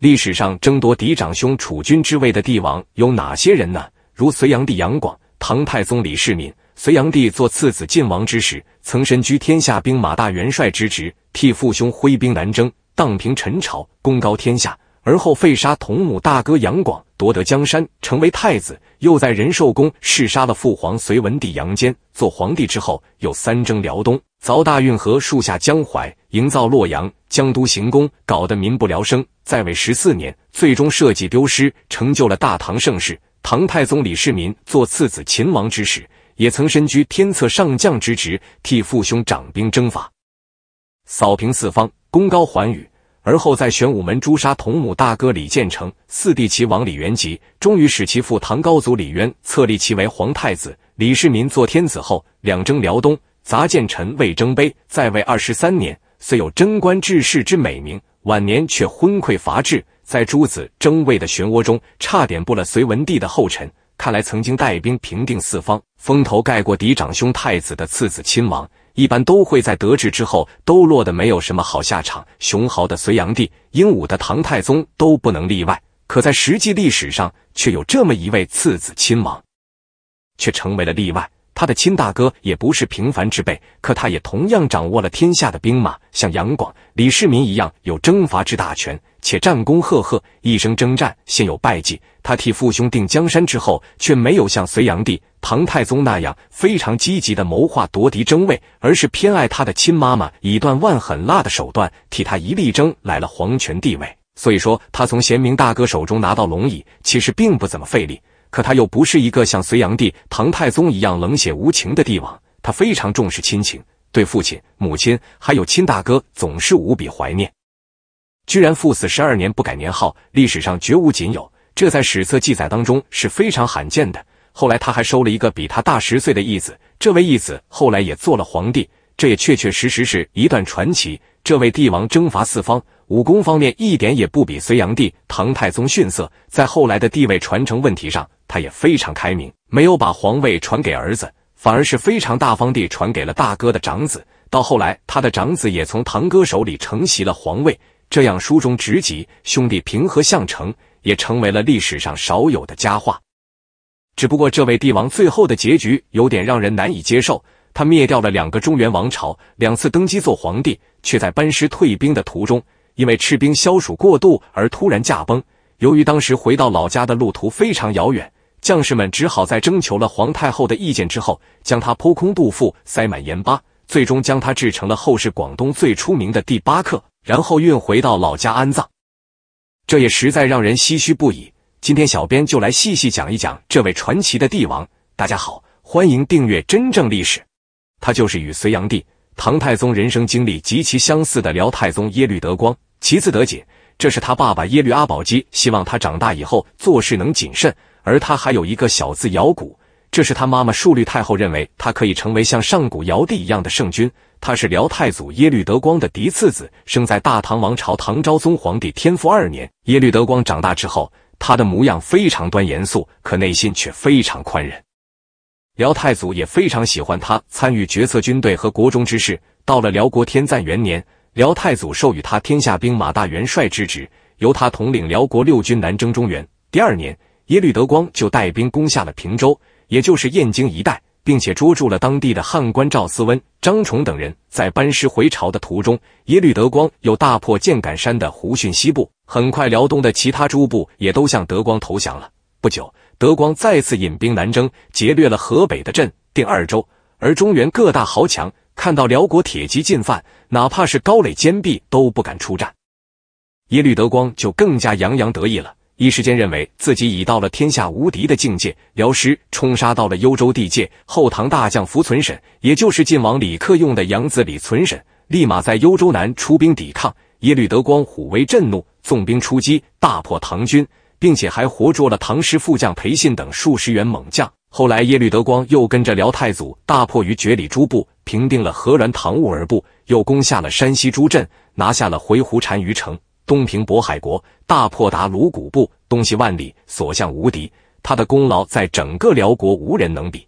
历史上争夺嫡长兄储君之位的帝王有哪些人呢？如隋炀帝杨广、唐太宗李世民。隋炀帝做次子晋王之时，曾身居天下兵马大元帅之职，替父兄挥兵南征，荡平陈朝，功高天下。而后废杀同母大哥杨广，夺得江山，成为太子。又在仁寿宫弑杀了父皇隋文帝杨坚，做皇帝之后，又三征辽东，凿大运河，树下江淮，营造洛阳江都行宫，搞得民不聊生。在位十四年，最终社稷丢失，成就了大唐盛世。唐太宗李世民做次子秦王之时，也曾身居天策上将之职，替父兄掌兵征伐，扫平四方，功高寰宇。而后在玄武门诛杀同母大哥李建成，四弟齐王李元吉，终于使其父唐高祖李渊册立其为皇太子。李世民做天子后，两征辽东，杂建臣，魏征碑，在位二十三年，虽有贞观治世之美名。晚年却昏聩乏志，在诸子争位的漩涡中，差点步了隋文帝的后尘。看来，曾经带兵平定四方，风头盖过嫡长兄太子的次子亲王，一般都会在得志之后都落得没有什么好下场。雄豪的隋炀帝，英武的唐太宗都不能例外。可在实际历史上，却有这么一位次子亲王，却成为了例外。他的亲大哥也不是平凡之辈，可他也同样掌握了天下的兵马，像杨广、李世民一样有征伐之大权，且战功赫赫，一生征战，鲜有败绩。他替父兄定江山之后，却没有像隋炀帝、唐太宗那样非常积极的谋划夺嫡争位，而是偏爱他的亲妈妈，以断腕狠辣的手段替他一力争来了皇权地位。所以说，他从贤明大哥手中拿到龙椅，其实并不怎么费力。可他又不是一个像隋炀帝、唐太宗一样冷血无情的帝王，他非常重视亲情，对父亲、母亲还有亲大哥总是无比怀念。居然父死十二年不改年号，历史上绝无仅有，这在史册记载当中是非常罕见的。后来他还收了一个比他大十岁的义子，这位义子后来也做了皇帝，这也确确实实是一段传奇。这位帝王征伐四方。武功方面一点也不比隋炀帝、唐太宗逊色，在后来的地位传承问题上，他也非常开明，没有把皇位传给儿子，反而是非常大方地传给了大哥的长子。到后来，他的长子也从堂哥手里承袭了皇位，这样书中直级兄弟平和相承也成为了历史上少有的佳话。只不过，这位帝王最后的结局有点让人难以接受，他灭掉了两个中原王朝，两次登基做皇帝，却在班师退兵的途中。因为吃兵消暑过度而突然驾崩。由于当时回到老家的路途非常遥远，将士们只好在征求了皇太后的意见之后，将他剖空肚腹，塞满盐巴，最终将他制成了后世广东最出名的第八客，然后运回到老家安葬。这也实在让人唏嘘不已。今天小编就来细细讲一讲这位传奇的帝王。大家好，欢迎订阅《真正历史》，他就是与隋炀帝、唐太宗人生经历极其相似的辽太宗耶律德光。其字德谨，这是他爸爸耶律阿保机希望他长大以后做事能谨慎；而他还有一个小字尧古，这是他妈妈述律太后认为他可以成为像上古尧帝一样的圣君。他是辽太祖耶律德光的嫡次子，生在大唐王朝唐昭宗皇帝天复二年。耶律德光长大之后，他的模样非常端严肃，可内心却非常宽仁。辽太祖也非常喜欢他，参与决策、军队和国中之事。到了辽国天赞元年。辽太祖授予他天下兵马大元帅之职，由他统领辽国六军南征中原。第二年，耶律德光就带兵攻下了平州，也就是燕京一带，并且捉住了当地的汉官赵思温、张崇等人。在班师回朝的途中，耶律德光又大破建杆山的胡逊西部。很快，辽东的其他诸部也都向德光投降了。不久，德光再次引兵南征，劫掠了河北的镇定二州，而中原各大豪强。看到辽国铁骑进犯，哪怕是高垒坚壁都不敢出战，耶律德光就更加洋洋得意了。一时间认为自己已到了天下无敌的境界。辽师冲杀到了幽州地界，后唐大将福存审，也就是晋王李克用的养子李存审，立马在幽州南出兵抵抗。耶律德光虎威震怒，纵兵出击，大破唐军，并且还活捉了唐师副将裴信等数十员猛将。后来，耶律德光又跟着辽太祖大破于绝里诸部，平定了河然唐兀儿部，又攻下了山西诸镇，拿下了回鹘单于城、东平渤海国，大破达鲁古部，东西万里，所向无敌。他的功劳在整个辽国无人能比。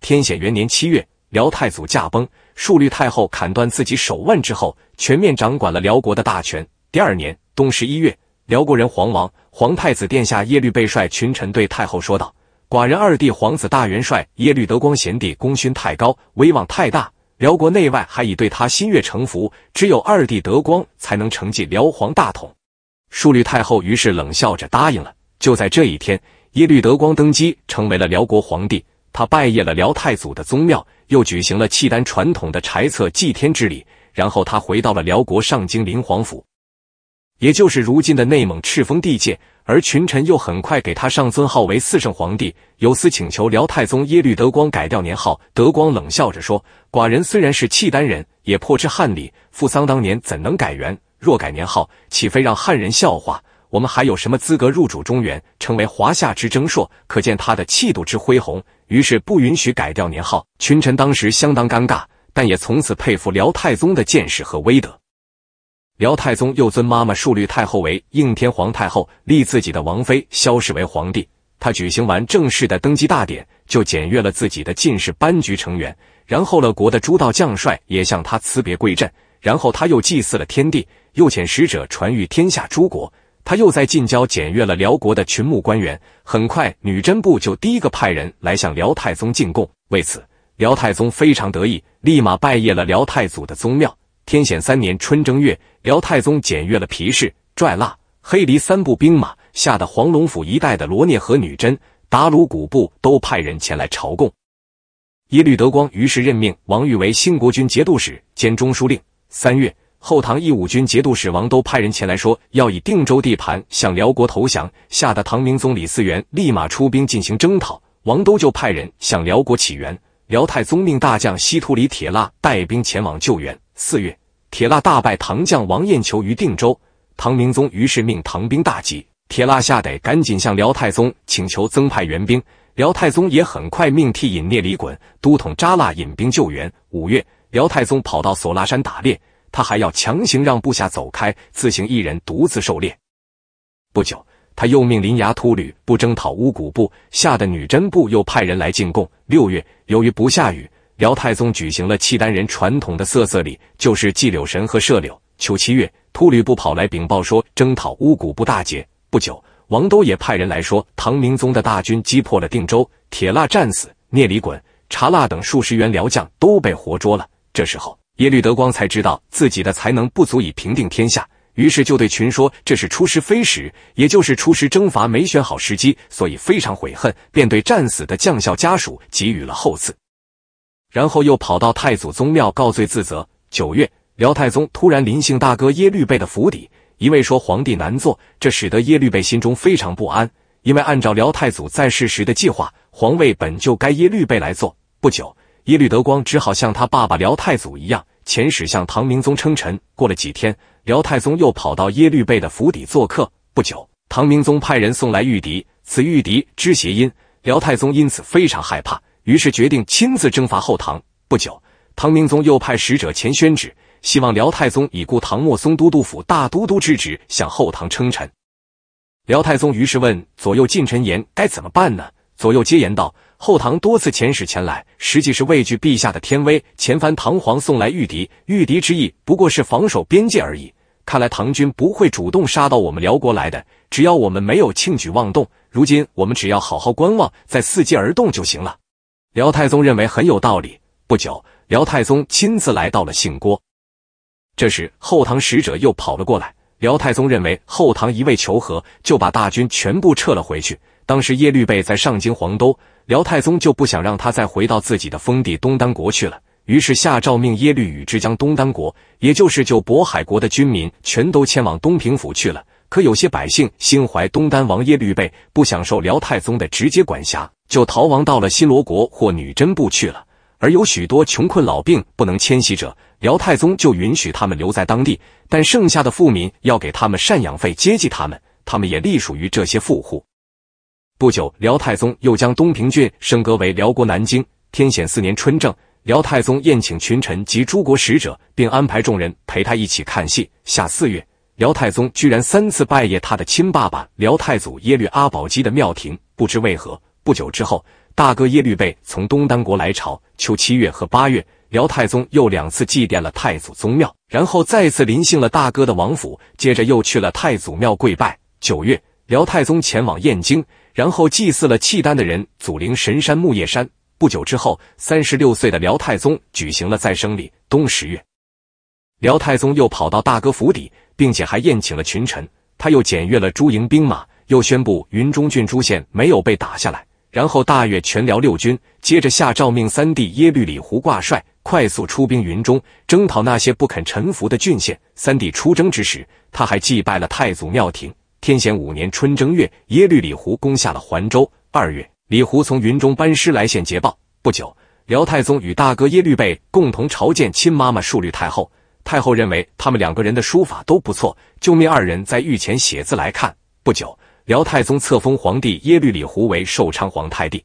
天显元年七月，辽太祖驾崩，数律太后砍断自己手腕之后，全面掌管了辽国的大权。第二年冬十一月，辽国人皇王、皇太子殿下耶律倍率群臣对太后说道。寡人二弟皇子大元帅耶律德光贤弟功勋太高，威望太大，辽国内外还已对他心悦诚服，只有二弟德光才能承继辽皇大统。淑律太后于是冷笑着答应了。就在这一天，耶律德光登基，成为了辽国皇帝。他拜谒了辽太祖的宗庙，又举行了契丹传统的柴册祭天之礼，然后他回到了辽国上京灵皇府。也就是如今的内蒙赤峰地界，而群臣又很快给他上尊号为四圣皇帝。有司请求辽太宗耶律德光改掉年号，德光冷笑着说：“寡人虽然是契丹人，也破知汉礼。父丧当年怎能改元？若改年号，岂非让汉人笑话？我们还有什么资格入主中原，成为华夏之征硕？可见他的气度之恢宏。于是不允许改掉年号，群臣当时相当尴尬，但也从此佩服辽太宗的见识和威德。辽太宗又尊妈妈束律太后为应天皇太后，立自己的王妃萧氏为皇帝。他举行完正式的登基大典，就检阅了自己的进士班局成员，然后了国的诸道将帅也向他辞别跪阵。然后他又祭祀了天地，又遣使者传谕天下诸国。他又在近郊检阅了辽国的群牧官员。很快，女真部就第一个派人来向辽太宗进贡。为此，辽太宗非常得意，立马拜谒了辽太祖的宗庙。天显三年春正月，辽太宗检阅了皮氏、拽蜡、黑离三部兵马，吓得黄龙府一带的罗聂和女真、达鲁古部都派人前来朝贡。耶律德光于是任命王玉为兴国军节度使兼中书令。三月，后唐义武军节度使王都派人前来说要以定州地盘向辽国投降，吓得唐明宗李嗣源立马出兵进行征讨。王都就派人向辽国乞援，辽太宗命大将西突里铁剌带兵前往救援。四月。铁剌大败唐将王彦球于定州，唐明宗于是命唐兵大吉，铁剌吓得赶紧向辽太宗请求增派援兵，辽太宗也很快命替尹聂李衮都统扎剌引兵救援。五月，辽太宗跑到索拉山打猎，他还要强行让部下走开，自行一人独自狩猎。不久，他又命林牙秃鲁不征讨乌古部，吓得女真部又派人来进贡。六月，由于不下雨。辽太宗举行了契丹人传统的瑟瑟礼，就是祭柳神和射柳。秋七月，秃吕布跑来禀报说，征讨乌古部大捷。不久，王都也派人来说，唐明宗的大军击破了定州，铁剌战死，聂里衮、查剌等数十员辽将都被活捉了。这时候，耶律德光才知道自己的才能不足以平定天下，于是就对群说：“这是出师非时，也就是出师征伐没选好时机，所以非常悔恨，便对战死的将校家属给予了厚赐。”然后又跑到太祖宗庙告罪自责。九月，辽太宗突然临幸大哥耶律倍的府邸，一位说皇帝难做，这使得耶律倍心中非常不安，因为按照辽太祖在世时的计划，皇位本就该耶律倍来做。不久，耶律德光只好像他爸爸辽太祖一样遣使向唐明宗称臣。过了几天，辽太宗又跑到耶律倍的府邸做客。不久，唐明宗派人送来玉笛，此玉笛之谐音，辽太宗因此非常害怕。于是决定亲自征伐后唐。不久，唐明宗又派使者前宣旨，希望辽太宗以故唐末松都督府大都督之职向后唐称臣。辽太宗于是问左右近臣言：“该怎么办呢？”左右皆言道：“后唐多次遣使前来，实际是畏惧陛下的天威。遣返唐皇送来御敌，御敌之意不过是防守边界而已。看来唐军不会主动杀到我们辽国来的。只要我们没有轻举妄动，如今我们只要好好观望，再伺机而动就行了。”辽太宗认为很有道理。不久，辽太宗亲自来到了姓郭。这时，后唐使者又跑了过来。辽太宗认为后唐一味求和，就把大军全部撤了回去。当时耶律倍在上京黄都，辽太宗就不想让他再回到自己的封地东丹国去了。于是下诏命耶律羽之将东丹国，也就是就渤海国的军民全都迁往东平府去了。可有些百姓心怀东丹王耶律倍，不享受辽太宗的直接管辖。就逃亡到了新罗国或女真部去了，而有许多穷困老病不能迁徙者，辽太宗就允许他们留在当地，但剩下的富民要给他们赡养费接济他们，他们也隶属于这些富户。不久，辽太宗又将东平郡升格为辽国南京。天显四年春正，辽太宗宴请群臣及诸国使者，并安排众人陪他一起看戏。下四月，辽太宗居然三次拜谒他的亲爸爸辽太祖耶律阿保机的庙庭，不知为何。不久之后，大哥耶律倍从东丹国来朝。秋七月和八月，辽太宗又两次祭奠了太祖宗庙，然后再次临幸了大哥的王府，接着又去了太祖庙跪拜。九月，辽太宗前往燕京，然后祭祀了契丹的人祖灵神山木叶山。不久之后，三十六岁的辽太宗举行了再生礼。冬十月，辽太宗又跑到大哥府邸，并且还宴请了群臣。他又检阅了诸营兵马，又宣布云中郡诸县没有被打下来。然后大阅全辽六军，接着下诏命三弟耶律李胡挂帅，快速出兵云中，征讨那些不肯臣服的郡县。三弟出征之时，他还祭拜了太祖庙庭。天显五年春正月，耶律李胡攻下了环州。二月，李胡从云中班师来献捷报。不久，辽太宗与大哥耶律倍共同朝见亲妈妈淑律太后。太后认为他们两个人的书法都不错，就命二人在御前写字来看。不久。辽太宗册封皇帝耶律李胡为寿昌皇太帝，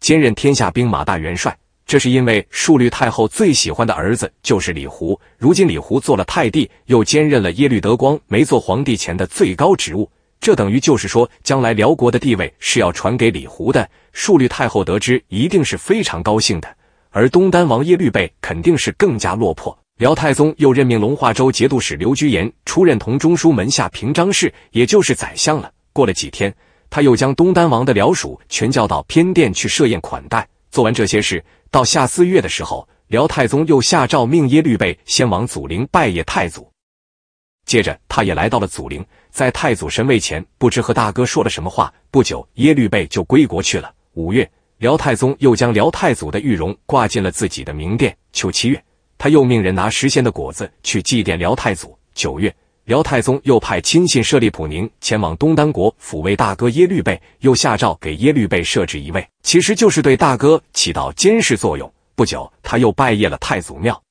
兼任天下兵马大元帅。这是因为述律太后最喜欢的儿子就是李胡，如今李胡做了太帝，又兼任了耶律德光没做皇帝前的最高职务，这等于就是说，将来辽国的地位是要传给李胡的。述律太后得知，一定是非常高兴的，而东丹王耶律倍肯定是更加落魄。辽太宗又任命龙化州节度使刘居延出任同中书门下平章事，也就是宰相了。过了几天，他又将东丹王的辽属全叫到偏殿去设宴款待。做完这些事，到下四月的时候，辽太宗又下诏命耶律倍先往祖陵拜谒太祖。接着，他也来到了祖陵，在太祖神位前，不知和大哥说了什么话。不久，耶律倍就归国去了。五月，辽太宗又将辽太祖的玉容挂进了自己的明殿。秋七月。他又命人拿食仙的果子去祭奠辽太祖。九月，辽太宗又派亲信舍利普宁前往东丹国抚慰大哥耶律倍，又下诏给耶律倍设置一位，其实就是对大哥起到监视作用。不久，他又拜谒了太祖庙，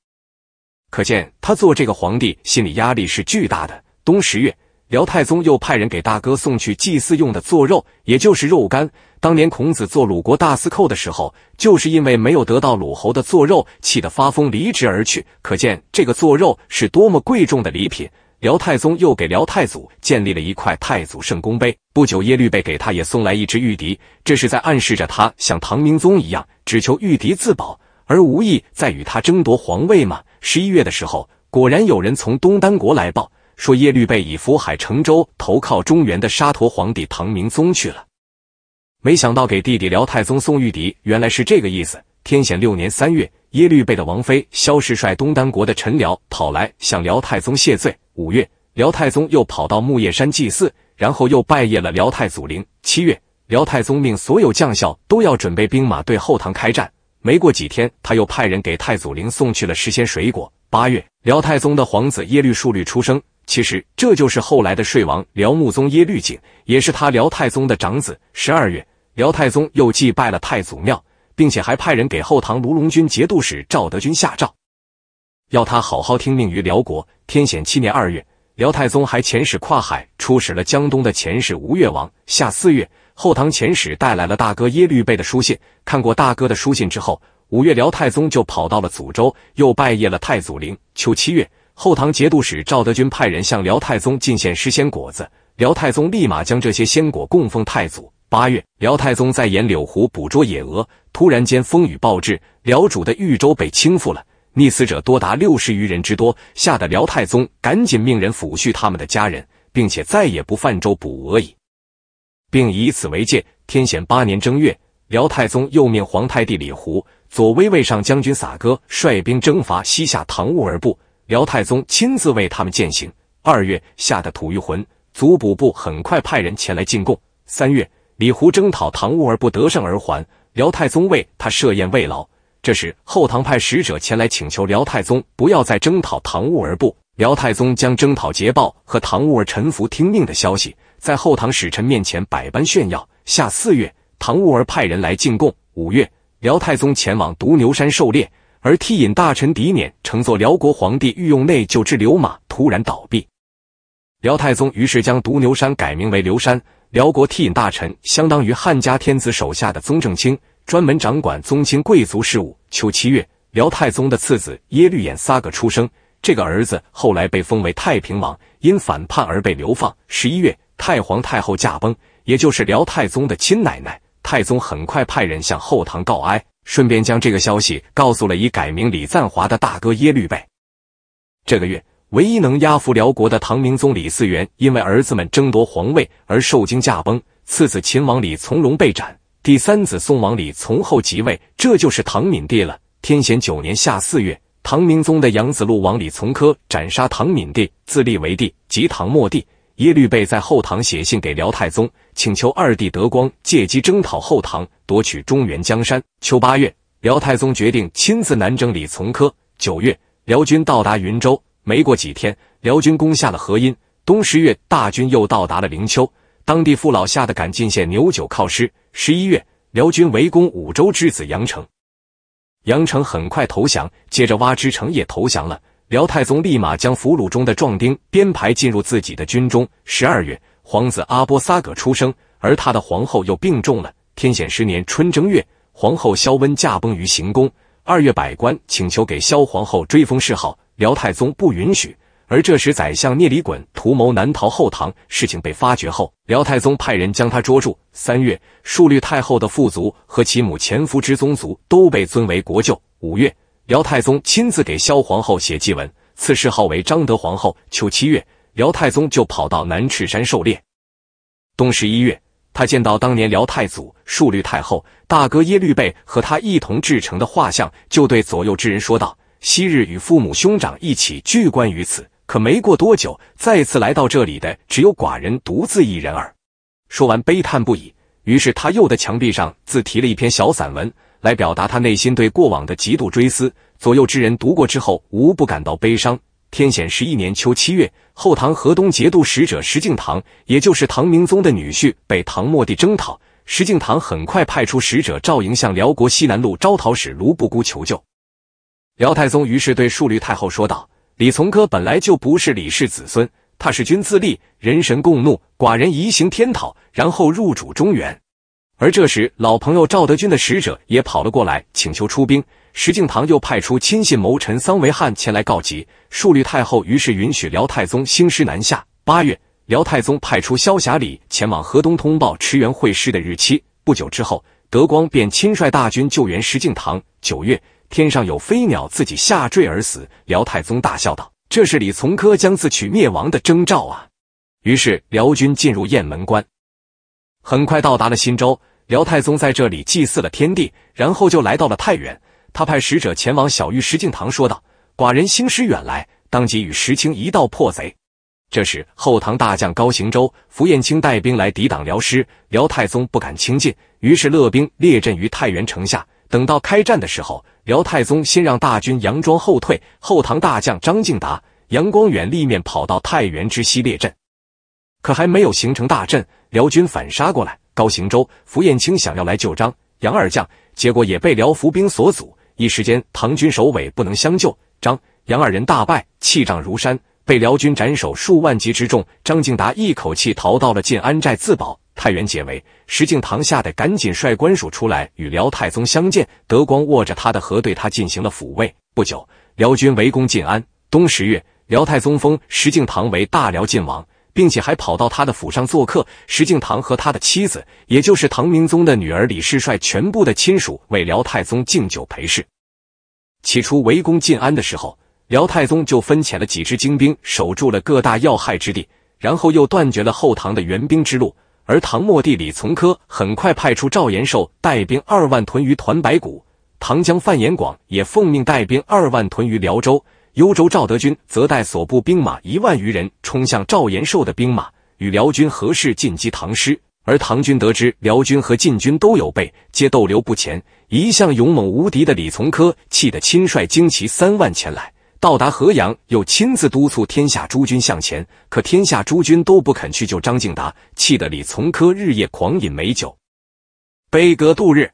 可见他做这个皇帝心理压力是巨大的。冬十月，辽太宗又派人给大哥送去祭祀用的做肉，也就是肉干。当年孔子做鲁国大司寇的时候，就是因为没有得到鲁侯的做肉，气得发疯离职而去。可见这个做肉是多么贵重的礼品。辽太宗又给辽太祖建立了一块太祖圣公碑。不久，耶律倍给他也送来一只玉笛，这是在暗示着他像唐明宗一样，只求玉笛自保，而无意再与他争夺皇位吗？十一月的时候，果然有人从东丹国来报，说耶律倍以福海乘舟投靠中原的沙陀皇帝唐明宗去了。没想到给弟弟辽太宗送玉笛，原来是这个意思。天显六年三月，耶律倍的王妃萧氏率东丹国的臣僚跑来向辽太宗谢罪。五月，辽太宗又跑到木叶山祭祀，然后又拜谒了辽太祖陵。七月，辽太宗命所有将校都要准备兵马，对后唐开战。没过几天，他又派人给太祖陵送去了时鲜水果。八月，辽太宗的皇子耶律树律出生，其实这就是后来的睡王辽穆宗耶律璟，也是他辽太宗的长子。十二月。辽太宗又祭拜了太祖庙，并且还派人给后唐卢龙军节度使赵德军下诏，要他好好听命于辽国。天显七年二月，辽太宗还遣使跨海出使了江东的前使吴越王。下四月，后唐遣使带来了大哥耶律倍的书信。看过大哥的书信之后，五月辽太宗就跑到了祖州，又拜谒了太祖陵。秋七月，后唐节度使赵德军派人向辽太宗进献诗仙果子，辽太宗立马将这些鲜果供奉太祖。八月，辽太宗在演柳湖捕捉野鹅，突然间风雨暴至，辽主的豫州被倾覆了，溺死者多达六十余人之多，吓得辽太宗赶紧命人抚恤他们的家人，并且再也不泛舟捕鹅矣，并以此为戒。天显八年正月，辽太宗又命皇太帝李胡、左威卫上将军撒哥率兵征伐西夏唐兀儿部，辽太宗亲自为他们践行。二月，吓得吐欲魂族补部很快派人前来进贡。三月。李胡征讨唐兀而不得胜而还，辽太宗为他设宴慰劳。这时后唐派使者前来请求辽太宗不要再征讨唐兀而不。辽太宗将征讨捷报和唐兀儿臣服听命的消息，在后唐使臣面前百般炫耀。下四月，唐兀儿派人来进贡。五月，辽太宗前往独牛山狩猎，而替引大臣狄缅乘坐辽国皇帝御用内厩之流马突然倒闭。辽太宗于是将独牛山改名为流山。辽国替隐大臣相当于汉家天子手下的宗正卿，专门掌管宗亲贵族事务。秋七月，辽太宗的次子耶律衍撒个出生。这个儿子后来被封为太平王，因反叛而被流放。十一月，太皇太后驾崩，也就是辽太宗的亲奶奶。太宗很快派人向后堂告哀，顺便将这个消息告诉了已改名李赞华的大哥耶律倍。这个月。唯一能压服辽国的唐明宗李嗣源，因为儿子们争夺皇位而受惊驾崩，次子秦王李从荣被斩，第三子宋王李从厚即位，这就是唐敏帝了。天显九年夏四月，唐明宗的养子路王李从珂斩杀唐敏帝，自立为帝，即唐末帝。耶律倍在后唐写信给辽太宗，请求二弟德光借机征讨后唐，夺取中原江山。秋八月，辽太宗决定亲自南征李从珂。九月，辽军到达云州。没过几天，辽军攻下了河阴。东十月，大军又到达了灵丘，当地父老吓得赶进县牛酒犒师。十一月，辽军围攻五州之子杨城，杨城很快投降，接着挖之城也投降了。辽太宗立马将俘虏中的壮丁编排进入自己的军中。十二月，皇子阿波撒葛出生，而他的皇后又病重了。天显十年春正月，皇后萧温驾崩于行宫。二月，百官请求给萧皇后追封谥号。辽太宗不允许，而这时宰相聂李衮图谋南逃后唐，事情被发觉后，辽太宗派人将他捉住。三月，述律太后的父族和其母前夫之宗族都被尊为国舅。五月，辽太宗亲自给萧皇后写祭文，赐谥号为章德皇后。秋七月，辽太宗就跑到南赤山狩猎。冬十一月，他见到当年辽太祖述律太后大哥耶律倍和他一同制成的画像，就对左右之人说道。昔日与父母兄长一起聚关于此，可没过多久，再次来到这里的只有寡人独自一人耳。说完，悲叹不已。于是，他右的墙壁上自题了一篇小散文，来表达他内心对过往的极度追思。左右之人读过之后，无不感到悲伤。天显十一年秋七月，后唐河东节度使者石敬瑭，也就是唐明宗的女婿，被唐末帝征讨。石敬瑭很快派出使者赵莹向辽国西南路招讨使卢布孤求救。辽太宗于是对述律太后说道：“李从珂本来就不是李氏子孙，他是君自立，人神共怒，寡人移行天讨，然后入主中原。”而这时，老朋友赵德军的使者也跑了过来，请求出兵。石敬瑭又派出亲信谋臣桑维汉前来告急。述律太后于是允许辽太宗兴师南下。八月，辽太宗派出萧霞礼前往河东通报驰援会师的日期。不久之后，德光便亲率大军救援石敬瑭。九月。天上有飞鸟，自己下坠而死。辽太宗大笑道：“这是李从珂将自取灭亡的征兆啊！”于是辽军进入雁门关，很快到达了忻州。辽太宗在这里祭祀了天地，然后就来到了太原。他派使者前往小玉石敬瑭，说道：“寡人兴师远来，当即与石青一道破贼。”这时，后唐大将高行周、符彦卿带兵来抵挡辽师，辽太宗不敢轻进，于是勒兵列阵于太原城下。等到开战的时候，辽太宗先让大军佯装后退，后唐大将张敬达、杨光远立面跑到太原之西列阵，可还没有形成大阵，辽军反杀过来。高行周、符彦卿想要来救张杨二将，结果也被辽伏兵所阻，一时间唐军首尾不能相救，张杨二人大败，气仗如山，被辽军斩首数万级之众。张敬达一口气逃到了晋安寨自保。太原解围，石敬瑭吓得赶紧率官署出来与辽太宗相见。德光握着他的和对他进行了抚慰。不久，辽军围攻晋安。冬十月，辽太宗封石敬瑭为大辽晋王，并且还跑到他的府上做客。石敬瑭和他的妻子，也就是唐明宗的女儿李氏，率全部的亲属为辽太宗敬酒陪侍。起初围攻晋安的时候，辽太宗就分遣了几支精兵守住了各大要害之地，然后又断绝了后唐的援兵之路。而唐末帝李从珂很快派出赵延寿带兵二万屯于团白谷，唐将范延广也奉命带兵二万屯于辽州、幽州，赵德军则带所部兵马一万余人冲向赵延寿的兵马，与辽军合势进击唐师。而唐军得知辽军和晋军都有备，皆逗留不前。一向勇猛无敌的李从珂气得亲率精骑三万前来。到达河阳，又亲自督促天下诸军向前，可天下诸军都不肯去救张敬达，气得李从珂日夜狂饮美酒，悲歌度日。